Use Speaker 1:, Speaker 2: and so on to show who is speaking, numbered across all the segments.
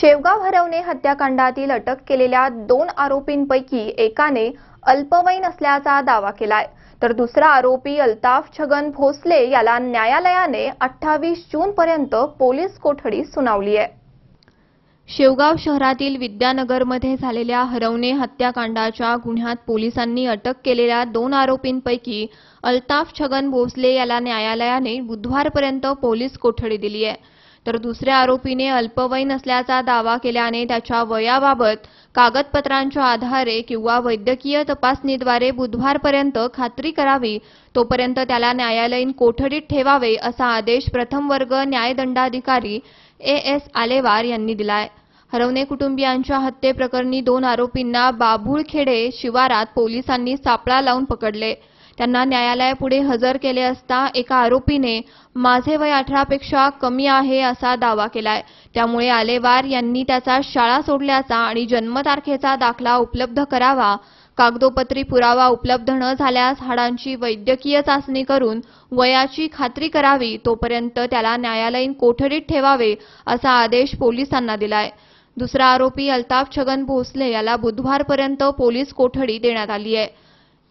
Speaker 1: शेवगाव हरवणे हत्याकांडातील अटक केलेल्या दोन आरोपींपैकी एकाने अल्पवयीन असल्याचा दावा केलाय तर दुसरा आरोपी अल्ताफ छगन भोसले याला न्यायालयाने अठ्ठावीस पर्यंत पोलीस कोठडी सुनावली आहे शेवगाव शहरातील विद्यानगरमध्ये झालेल्या हरवणे हत्याकांडाच्या गुन्ह्यात पोलिसांनी अटक केलेल्या दोन आरोपींपैकी अल्ताफ छगन भोसले याला न्यायालयाने बुधवारपर्यंत पोलीस कोठडी दिली आहे तर दुसऱ्या आरोपीने अल्पवयीन असल्याचा दावा केल्याने त्याच्या वयाबाबत कागदपत्रांच्या आधारे किंवा वैद्यकीय तपासणीद्वारे बुधवारपर्यंत खात्री करावी तोपर्यंत त्याला न्यायालयीन कोठडीत ठेवावे असा आदेश प्रथम वर्ग न्यायदंडाधिकारी ए एस आलेवार यांनी दिलाय हरवणे कुटुंबियांच्या हत्येप्रकरणी दोन आरोपींना बाभुळखेडे शिवारात पोलिसांनी सापळा लावून पकडले त्यांना न्यायालयापुढे हजर केले असता एका आरोपीने माझे वय अठरापेक्षा कमी आहे असा दावा केलाय त्यामुळे आलेवार यांनी त्याचा शाळा सोडल्याचा आणि जन्मतारखेचा दाखला उपलब्ध करावा कागदोपत्री पुरावा उपलब्ध न झाल्यास हाडांची वैद्यकीय चाचणी करून वयाची खात्री करावी तोपर्यंत त्याला न्यायालयीन कोठडीत ठेवावे असा आदेश पोलिसांना दिलाय दुसरा आरोपी अल्ताफ छगन भोसले याला बुधवारपर्यंत पोलीस कोठडी देण्यात आली आहे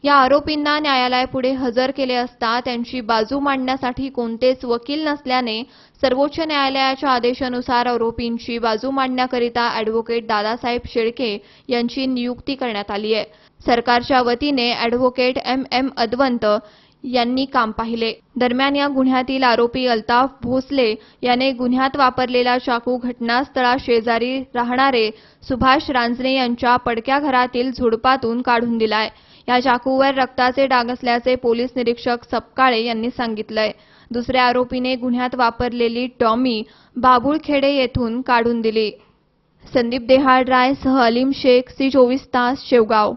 Speaker 1: या आरोपींना न्यायालयापुढे हजर केले असता त्यांची बाजू मांडण्यासाठी कोणतेच वकील नसल्याने सर्वोच्च न्यायालयाच्या आदेशानुसार आरोपींची बाजू मांडण्याकरिता अॅडव्होकेट दादासाहेब शेळके यांची नियुक्ती करण्यात आली आहे सरकारच्या वतीने अॅडव्होकेट एम एम अदवंत यांनी काम पाहिले दरम्यान या गुन्ह्यातील आरोपी अल्ताफ भोसले याने गुन्ह्यात वापरलेला चाकू घटनास्थळा शेजारी राहणारे सुभाष रांजणे यांच्या पडक्या घरातील झुडपातून काढून दिलाय या चाकूवर रक्ताचे डाग असल्याचे पोलीस निरीक्षक सपकाळे यांनी सांगितलंय दुसऱ्या आरोपीने गुन्ह्यात वापरलेली टॉमी बाबुळखेडे येथून काढून दिली संदीप देहाड राय सह अलीम शेख सी चोवीस तास शेवगाव